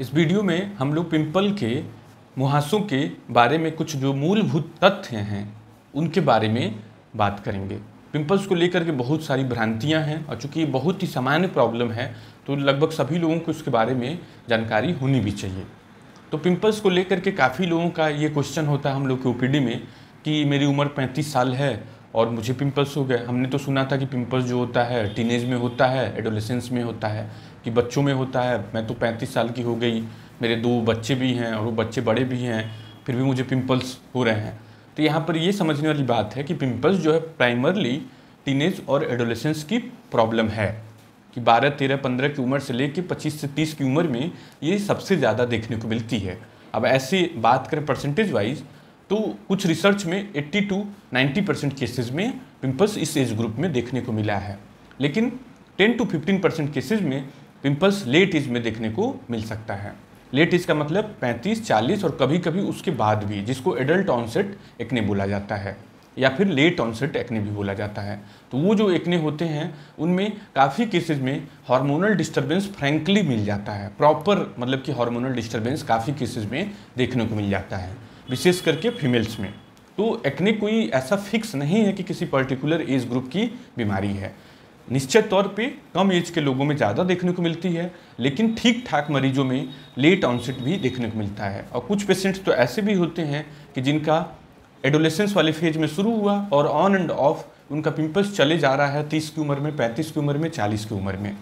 इस वीडियो में हम लोग पिंपल के मुहासों के बारे में कुछ जो मूलभूत तथ्य हैं उनके बारे में बात करेंगे पिंपल्स को लेकर के बहुत सारी भ्रांतियां हैं और चूँकि ये बहुत ही सामान्य प्रॉब्लम है तो लगभग सभी लोगों को इसके बारे में जानकारी होनी भी चाहिए तो पिंपल्स को लेकर के काफ़ी लोगों का ये क्वेश्चन होता है हम लोग के ओपीडी में कि मेरी उम्र पैंतीस साल है और मुझे पिंपल्स हो गए हमने तो सुना था कि पिंपल्स जो होता है टीनेज में होता है एडोलेसेंस में होता है कि बच्चों में होता है मैं तो पैंतीस साल की हो गई मेरे दो बच्चे भी हैं और वो बच्चे बड़े भी हैं फिर भी मुझे पिम्पल्स हो रहे हैं तो यहाँ पर ये समझने वाली बात है कि पिम्पल्स जो है प्राइमरली टीनेज और एडोलेसेंस की प्रॉब्लम है कि 12, 13, 15 की उम्र से लेकर 25 से 30 की उम्र में ये सबसे ज़्यादा देखने को मिलती है अब ऐसी बात करें परसेंटेज वाइज तो कुछ रिसर्च में eighty to ninety percent cases में पिम्पल्स इस एज ग्रुप में देखने को मिला है लेकिन 10 टू 15 परसेंट केसेज में पिंपल्स लेट एज में देखने को मिल सकता है लेट एज का मतलब 35, 40 और कभी कभी उसके बाद भी जिसको एडल्ट ऑनसेट एक्ने बोला जाता है या फिर लेट ऑनसेट एक्ने भी बोला जाता है तो वो जो एक्ने होते हैं उनमें काफ़ी केसेस में हार्मोनल डिस्टरबेंस फ्रैंकली मिल जाता है प्रॉपर मतलब कि हार्मोनल डिस्टरबेंस काफ़ी केसेस में देखने को मिल जाता है विशेष करके फीमेल्स में तो एक्ने कोई ऐसा फिक्स नहीं है कि किसी पर्टिकुलर एज ग्रुप की बीमारी है निश्चित तौर पे कम एज के लोगों में ज़्यादा देखने को मिलती है लेकिन ठीक ठाक मरीजों में लेट ऑनसेट भी देखने को मिलता है और कुछ पेशेंट्स तो ऐसे भी होते हैं कि जिनका एडोलेसेंस वाले फेज में शुरू हुआ और ऑन एंड ऑफ उनका पिंपल्स चले जा रहा है तीस की उम्र में पैंतीस की उम्र में चालीस की उम्र में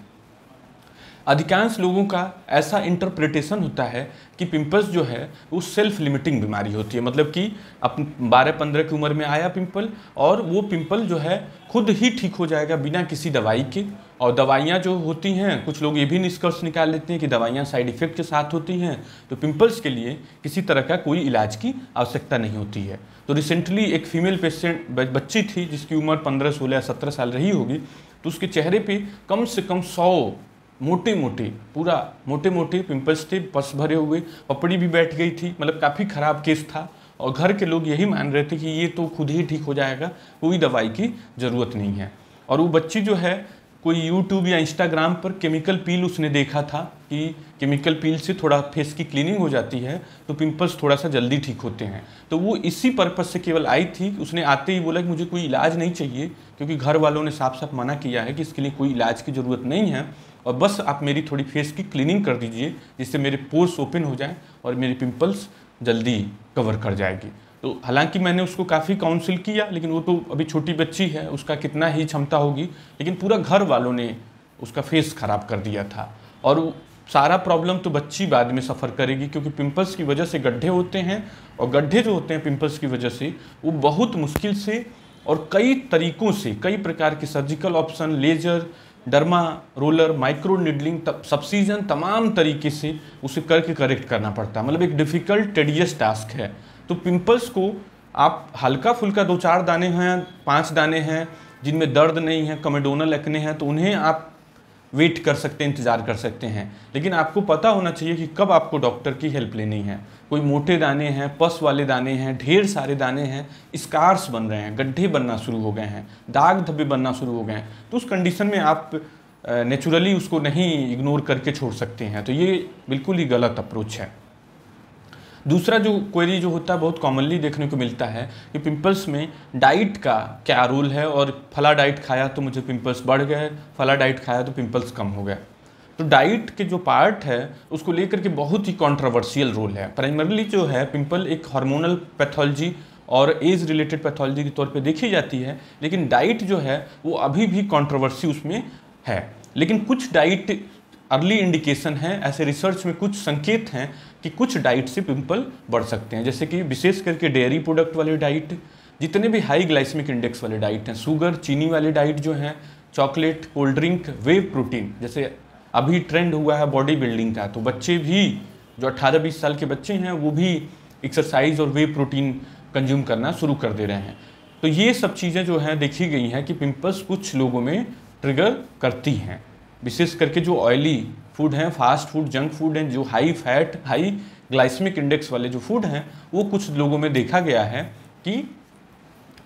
अधिकांश लोगों का ऐसा इंटरप्रिटेशन होता है कि पिंपल्स जो है वो सेल्फ लिमिटिंग बीमारी होती है मतलब कि अप बारह पंद्रह की उम्र में आया पिंपल और वो पिंपल जो है खुद ही ठीक हो जाएगा बिना किसी दवाई के और दवाइयाँ जो होती हैं कुछ लोग ये भी निष्कर्ष निकाल लेते हैं कि दवाइयाँ साइड इफ़ेक्ट के साथ होती हैं तो पिंपल्स के लिए किसी तरह का कोई इलाज की आवश्यकता नहीं होती है तो रिसेंटली एक फीमेल पेशेंट बच्ची थी जिसकी उम्र पंद्रह सोलह सत्रह साल रही होगी तो उसके चेहरे पे कम से कम सौ मोटी मोटी पूरा मोटे मोटे पिंपल्स थे पस भरे हुए पपड़ी भी बैठ गई थी मतलब काफ़ी ख़राब केस था और घर के लोग यही मान रहे थे कि ये तो खुद ही ठीक हो जाएगा कोई दवाई की ज़रूरत नहीं है और वो बच्ची जो है कोई यूट्यूब या इंस्टाग्राम पर केमिकल पील उसने देखा था कि केमिकल पील से थोड़ा फेस की क्लीनिंग हो जाती है तो पिंपल्स थोड़ा सा जल्दी ठीक होते हैं तो वो इसी पर्पज़ से केवल आई थी उसने आते ही बोला कि मुझे कोई इलाज नहीं चाहिए क्योंकि घर वालों ने साफ साफ मना किया है कि इसके लिए कोई इलाज की ज़रूरत नहीं है और बस आप मेरी थोड़ी फेस की क्लीनिंग कर दीजिए जिससे मेरे पोर्स ओपन हो जाएँ और मेरे पिम्पल्स जल्दी कवर कर जाएगी तो हालांकि मैंने उसको काफ़ी काउंसिल किया लेकिन वो तो अभी छोटी बच्ची है उसका कितना ही क्षमता होगी लेकिन पूरा घर वालों ने उसका फेस ख़राब कर दिया था और सारा प्रॉब्लम तो बच्ची बाद में सफ़र करेगी क्योंकि पिंपल्स की वजह से गड्ढे होते हैं और गड्ढे जो होते हैं पिंपल्स की वजह से वो बहुत मुश्किल से और कई तरीकों से कई प्रकार के surgical option laser derma roller micro needling subcision तमाम तरीके से उसे करके करेक्ट करना पड़ता है मतलब एक डिफ़िकल्ट टेडियस टास्क है तो पिंपल्स को आप हल्का फुल्का दो चार दाने हैं पांच दाने हैं जिनमें दर्द नहीं है कमेडोनल एक्ने हैं तो उन्हें आप वेट कर सकते हैं इंतज़ार कर सकते हैं लेकिन आपको पता होना चाहिए कि कब आपको डॉक्टर की हेल्प लेनी है कोई मोटे दाने हैं पस वाले दाने हैं ढेर सारे दाने हैं स्कार्स बन रहे हैं गड्ढे बनना शुरू हो गए हैं दाग धब्बे बनना शुरू हो गए हैं तो उस कंडीशन में आप नेचुरली उसको नहीं इग्नोर करके छोड़ सकते हैं तो ये बिल्कुल ही गलत अप्रोच है दूसरा जो क्वेरी जो होता है बहुत कॉमनली देखने को मिलता है कि पिंपल्स में डाइट का क्या रोल है और फला डाइट खाया तो मुझे पिंपल्स बढ़ गए फला डाइट खाया तो पिंपल्स कम हो गया तो डाइट के जो पार्ट है उसको लेकर के बहुत ही कॉन्ट्रोवर्शियल रोल है प्राइमरली जो है पिंपल एक हार्मोनल पैथोलॉजी और एज रिलेटेड पैथोलॉजी के तौर पे देखी जाती है लेकिन डाइट जो है वो अभी भी कॉन्ट्रोवर्सी उसमें है लेकिन कुछ डाइट अर्ली इंडिकेशन है ऐसे रिसर्च में कुछ संकेत हैं कि कुछ डाइट से पिंपल बढ़ सकते हैं जैसे कि विशेष करके डेयरी प्रोडक्ट वाले डाइट जितने भी हाई ग्लाइसमिक इंडेक्स वाले डाइट हैं शुगर चीनी वाले डाइट जो हैं chocolate cold drink whey protein जैसे अभी ट्रेंड हुआ है बॉडी बिल्डिंग का तो बच्चे भी जो 18-20 साल के बच्चे हैं वो भी एक्सरसाइज और वेव प्रोटीन कंज्यूम करना शुरू कर दे रहे हैं तो ये सब चीज़ें जो हैं देखी गई हैं कि पिंपल्स कुछ लोगों में ट्रिगर करती हैं विशेष करके जो ऑयली फूड हैं फास्ट फूड जंक फूड हैं जो high fat high glycemic index वाले जो फूड हैं वो कुछ लोगों में देखा गया है कि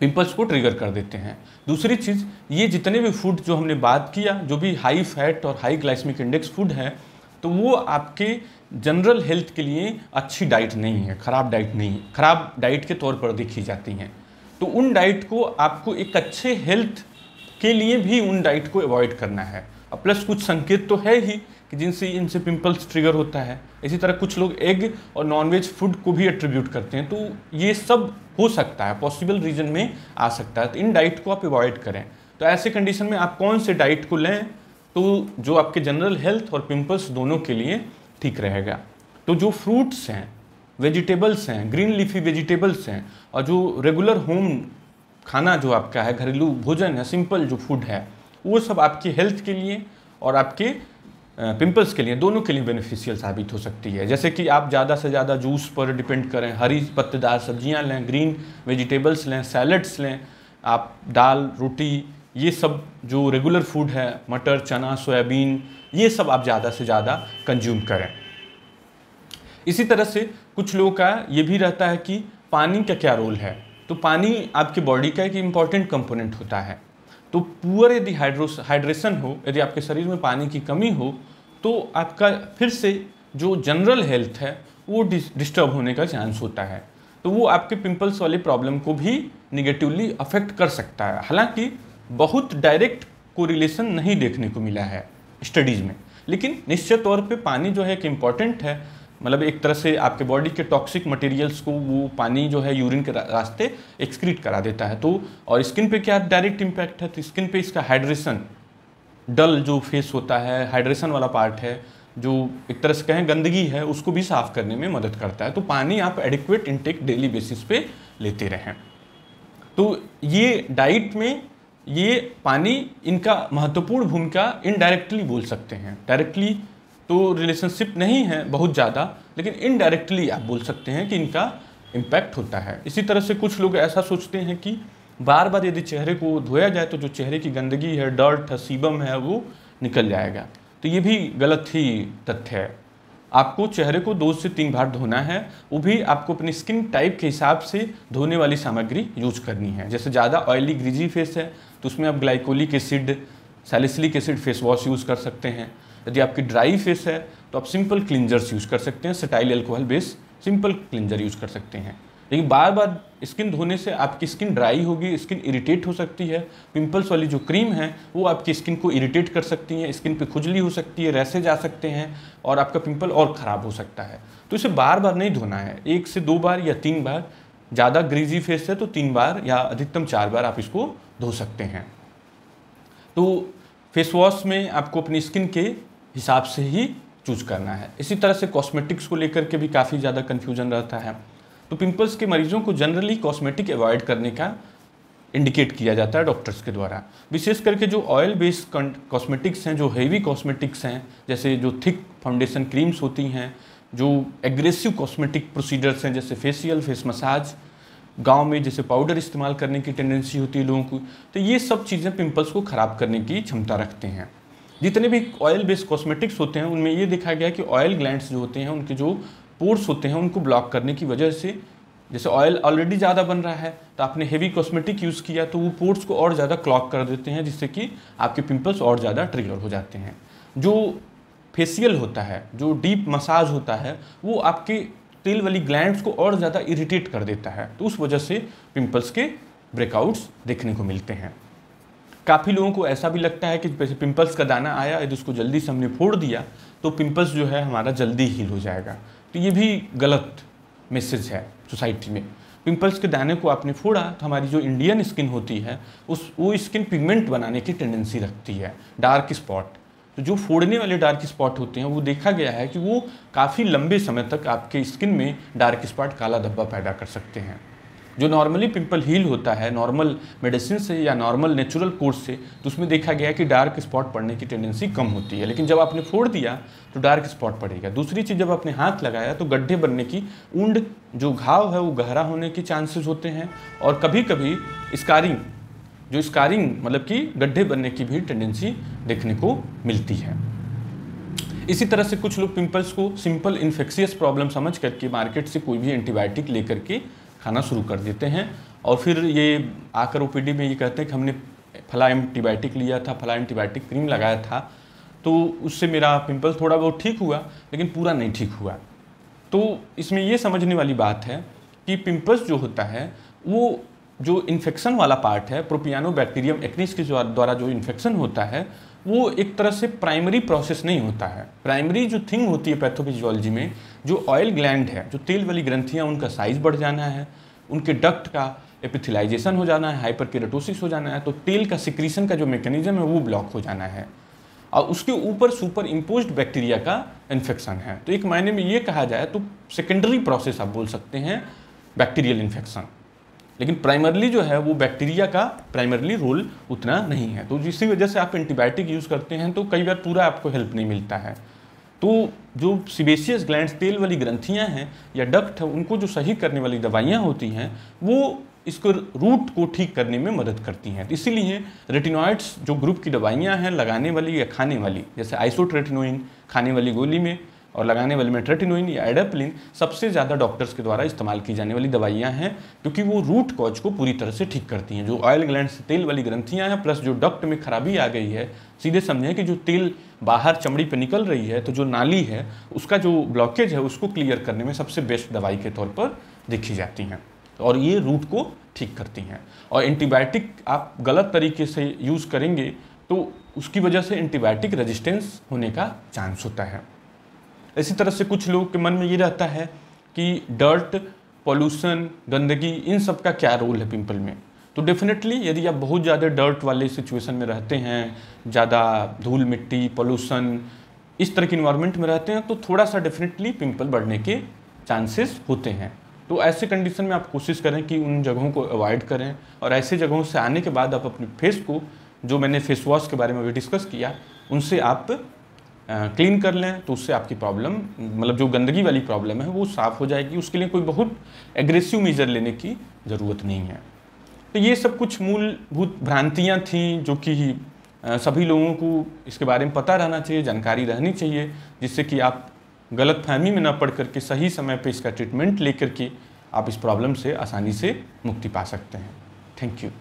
पिंपल्स को ट्रिगर कर देते हैं दूसरी चीज़ ये जितने भी फूड जो हमने बात किया जो भी हाई फैट और हाई ग्लाइसमिक इंडेक्स फूड है तो वो आपके जनरल हेल्थ के लिए अच्छी डाइट नहीं है ख़राब डाइट नहीं है ख़राब डाइट के तौर पर देखी जाती हैं तो उन डाइट को आपको एक अच्छे हेल्थ के लिए भी उन डाइट को अवॉइड करना है और प्लस कुछ संकेत तो है ही कि जिनसे इनसे पिंपल्स ट्रिगर होता है इसी तरह कुछ लोग एग और नॉनवेज फूड को भी एट्रीब्यूट करते हैं तो ये सब हो सकता है पॉसिबल रीजन में आ सकता है तो इन डाइट को आप अवॉइड करें तो ऐसे कंडीशन में आप कौन से डाइट को लें तो जो आपके जनरल हेल्थ और पिंपल्स दोनों के लिए ठीक रहेगा तो जो फ्रूट्स हैं वेजिटेबल्स हैं ग्रीन लीफी वेजिटेबल्स हैं और जो रेगुलर होम खाना जो आपका है घरेलू भोजन है सिंपल जो फूड है वो सब आपकी हेल्थ के लिए और आपके पिंपल्स के लिए दोनों के लिए बेनिफिशियल साबित हो सकती है जैसे कि आप ज़्यादा से ज़्यादा जूस पर डिपेंड करें हरी पत्तेदार सब्जियां लें ग्रीन वेजिटेबल्स लें सैलड्स लें आप दाल रोटी ये सब जो रेगुलर फूड है मटर चना सोयाबीन ये सब आप ज़्यादा से ज़्यादा कंज्यूम करें इसी तरह से कुछ लोगों का ये भी रहता है कि पानी का क्या रोल है तो पानी आपके बॉडी का एक इम्पॉर्टेंट कंपोनेंट होता है तो पुअर यदि हाइड्रोस हाइड्रेशन हो यदि आपके शरीर में पानी की कमी हो तो आपका फिर से जो जनरल हेल्थ है वो डिस्टर्ब होने का चांस होता है तो वो आपके पिंपल्स वाली प्रॉब्लम को भी निगेटिवली अफेक्ट कर सकता है हालांकि बहुत डायरेक्ट कोरिलेशन नहीं देखने को मिला है स्टडीज़ में लेकिन निश्चित तौर पे पानी जो है एक इम्पॉर्टेंट है मतलब एक तरह से आपके बॉडी के टॉक्सिक मटेरियल्स को वो पानी जो है यूरिन के रास्ते एक्सक्रीट करा देता है तो और स्किन पे क्या डायरेक्ट इम्पैक्ट है तो स्किन पे इसका हाइड्रेशन डल जो फेस होता है हाइड्रेशन वाला पार्ट है जो एक तरह से कहें गंदगी है उसको भी साफ़ करने में मदद करता है तो पानी आप एडिक्वेट इनटेक डेली बेसिस पे लेते रहें तो ये डाइट में ये पानी इनका महत्वपूर्ण भूमिका इनडायरेक्टली बोल सकते हैं डायरेक्टली तो रिलेशनशिप नहीं है बहुत ज़्यादा लेकिन इनडायरेक्टली आप बोल सकते हैं कि इनका इम्पैक्ट होता है इसी तरह से कुछ लोग ऐसा सोचते हैं कि बार बार यदि चेहरे को धोया जाए तो जो चेहरे की गंदगी है डर्ट है सीबम है वो निकल जाएगा तो ये भी गलत ही तथ्य है आपको चेहरे को दो से तीन बार धोना है वो भी आपको अपनी स्किन टाइप के हिसाब से धोने वाली सामग्री यूज करनी है जैसे ज़्यादा ऑयली ग्रीजी फेस है तो उसमें आप glycolic acid salicylic acid face wash use कर सकते हैं यदि आपकी ड्राई फेस है तो आप सिंपल क्लिंजर्स यूज़ कर सकते हैं cetyl alcohol base simple cleanser use कर सकते हैं लेकिन बार बार स्किन धोने से आपकी स्किन ड्राई होगी स्किन इरिटेट हो सकती है पिंपल्स वाली जो क्रीम है वो आपकी स्किन को इरिटेट कर सकती है स्किन पे खुजली हो सकती है रैसे जा सकते हैं और आपका पिंपल और ख़राब हो सकता है तो इसे बार बार नहीं धोना है एक से दो बार या तीन बार ज़्यादा ग्रीजी फेस है तो तीन बार या अधिकतम चार बार आप इसको धो सकते हैं तो फेस वॉश में आपको अपनी स्किन के हिसाब से ही चूज करना है इसी तरह से कॉस्मेटिक्स को लेकर के भी काफ़ी ज़्यादा कन्फ्यूजन रहता है तो पिंपल्स के मरीजों को जनरली कॉस्मेटिक अवॉइड करने का इंडिकेट किया जाता है डॉक्टर्स के द्वारा विशेष करके जो ऑयल बेस्ड कॉस्मेटिक्स हैं जो हेवी कॉस्मेटिक्स हैं जैसे जो थिक फाउंडेशन क्रीम्स होती हैं जो एग्रेसिव कॉस्मेटिक प्रोसीडर्स हैं जैसे फेसियल फेस मसाज गांव में जैसे पाउडर इस्तेमाल करने की टेंडेंसी होती है लोगों को तो ये सब चीज़ें पिंपल्स को ख़राब करने की क्षमता रखते हैं जितने भी ऑयल बेस्ड कॉस्मेटिक्स होते हैं उनमें ये देखा गया कि ऑयल ग्लैंड्स जो होते हैं उनके जो पोर्स होते हैं उनको ब्लॉक करने की वजह से जैसे ऑयल ऑलरेडी ज़्यादा बन रहा है तो आपने हेवी कॉस्मेटिक यूज़ किया तो वो पोर्ट्स को और ज़्यादा क्लॉक कर देते हैं जिससे कि आपके पिंपल्स और ज़्यादा ट्रिगर हो जाते हैं जो फेसियल होता है जो डीप मसाज होता है वो आपके तेल वाली ग्लैंड्स को और ज़्यादा इरिटेट कर देता है तो उस वजह से पिंपल्स के ब्रेकआउट्स देखने को मिलते हैं काफ़ी लोगों को ऐसा भी लगता है कि जैसे पिंपल्स का दाना आया यदि उसको जल्दी से हमने फोड़ दिया तो पिंपल्स जो है हमारा जल्दी हील हो जाएगा तो ये भी गलत मैसेज है सोसाइटी में पिंपल्स के दाने को आपने फोड़ा तो हमारी जो इंडियन स्किन होती है उस वो स्किन पिगमेंट बनाने की टेंडेंसी रखती है डार्क स्पॉट तो जो फोड़ने वाले डार्क स्पॉट होते हैं वो देखा गया है कि वो काफ़ी लंबे समय तक आपके स्किन में डार्क स्पॉट काला धब्बा पैदा कर सकते हैं जो नॉर्मली पिंपल हील होता है नॉर्मल मेडिसिन से या नॉर्मल नेचुरल कोर्स से तो उसमें देखा गया कि डार्क स्पॉट पड़ने की टेंडेंसी कम होती है लेकिन जब आपने फोड़ दिया तो डार्क स्पॉट पड़ेगा दूसरी चीज़ जब आपने हाथ लगाया तो गड्ढे बनने की ऊंड जो घाव है वो गहरा होने के चांसेज होते हैं और कभी कभी स्कारिंग जो स्कारिंग मतलब कि गड्ढे बनने की भी टेंडेंसी देखने को मिलती है इसी तरह से कुछ लोग पिंपल्स को सिंपल इन्फेक्शियस प्रॉब्लम समझ करके मार्केट से कोई भी एंटीबायोटिक लेकर के खाना शुरू कर देते हैं और फिर ये आकर ओ में ये कहते हैं कि हमने फला एंटीबायोटिक लिया था फला एंटीबायोटिक क्रीम लगाया था तो उससे मेरा पिंपल थोड़ा बहुत ठीक हुआ लेकिन पूरा नहीं ठीक हुआ तो इसमें ये समझने वाली बात है कि पिंपल्स जो होता है वो जो इन्फेक्शन वाला पार्ट है प्रोपियानो बैक्टीरियम एक्निस के द्वारा जो इन्फेक्शन होता है वो एक तरह से प्राइमरी प्रोसेस नहीं होता है प्राइमरी जो थिंग होती है पैथोफिजियोलॉजी में जो ऑयल ग्लैंड है जो तेल वाली ग्रंथियाँ उनका साइज बढ़ जाना है उनके डक्ट का एपिथिलाइजेशन हो जाना है हाइपरकेरेटोसिस हो जाना है तो तेल का सिक्रीशन का जो मेकेनिज्म है वो ब्लॉक हो जाना है और उसके ऊपर सुपर इम्पोज बैक्टीरिया का इन्फेक्शन है तो एक मायने में ये कहा जाए तो सेकेंडरी प्रोसेस आप बोल सकते हैं बैक्टीरियल इन्फेक्शन लेकिन प्राइमरली जो है वो बैक्टीरिया का प्राइमरली रोल उतना नहीं है तो जिसकी वजह से आप एंटीबायोटिक यूज़ करते हैं तो कई बार पूरा आपको हेल्प नहीं मिलता है तो जो सिबेसियस ग्लैंड तेल वाली ग्रंथियाँ हैं या डक्ट है उनको जो सही करने वाली दवाइयाँ होती हैं वो इसको रूट को ठीक करने में मदद करती हैं तो इसीलिए रेटिनॉइड्स जो ग्रुप की दवाइयाँ हैं लगाने वाली या खाने वाली जैसे आइसोट्रेटिनोइन खाने वाली गोली में और लगाने वाले मेट्रेटिनोइन या एडेप्लिन सबसे ज़्यादा डॉक्टर्स के द्वारा इस्तेमाल की जाने वाली दवाइयाँ हैं क्योंकि वो रूट कॉज को पूरी तरह से ठीक करती हैं जो ऑयल ग्लैंड से तेल वाली ग्रंथियाँ हैं प्लस जो डक्ट में खराबी आ गई है सीधे समझें कि जो तेल बाहर चमड़ी पर निकल रही है तो जो नाली है उसका जो ब्लॉकेज है उसको क्लियर करने में सबसे बेस्ट दवाई के तौर पर देखी जाती हैं और ये रूट को ठीक करती हैं और एंटीबायोटिक आप गलत तरीके से यूज़ करेंगे तो उसकी वजह से एंटीबायोटिक रेजिस्टेंस होने का चांस होता है इसी तरह से कुछ लोगों के मन में ये रहता है कि डर्ट पॉल्यूशन गंदगी इन सब का क्या रोल है पिंपल में तो डेफिनेटली यदि आप बहुत ज़्यादा डर्ट वाले सिचुएशन में रहते हैं ज़्यादा धूल मिट्टी पॉल्यूशन इस तरह के इन्वायरमेंट में रहते हैं तो थोड़ा सा डेफिनेटली पिंपल बढ़ने के चांसेस होते हैं तो ऐसे कंडीशन में आप कोशिश करें कि उन जगहों को अवॉइड करें और ऐसे जगहों से आने के बाद आप अपने फेस को जो मैंने फेस वॉश के बारे में अभी डिस्कस किया उनसे आप क्लीन कर लें तो उससे आपकी प्रॉब्लम मतलब जो गंदगी वाली प्रॉब्लम है वो साफ़ हो जाएगी उसके लिए कोई बहुत एग्रेसिव मेज़र लेने की ज़रूरत नहीं है तो ये सब कुछ मूलभूत भ्रांतियाँ थीं जो कि सभी लोगों को इसके बारे में पता रहना चाहिए जानकारी रहनी चाहिए जिससे कि आप गलत फहमी में न पड़ करके सही समय पर इसका ट्रीटमेंट ले करके आप इस प्रॉब्लम से आसानी से मुक्ति पा सकते हैं थैंक यू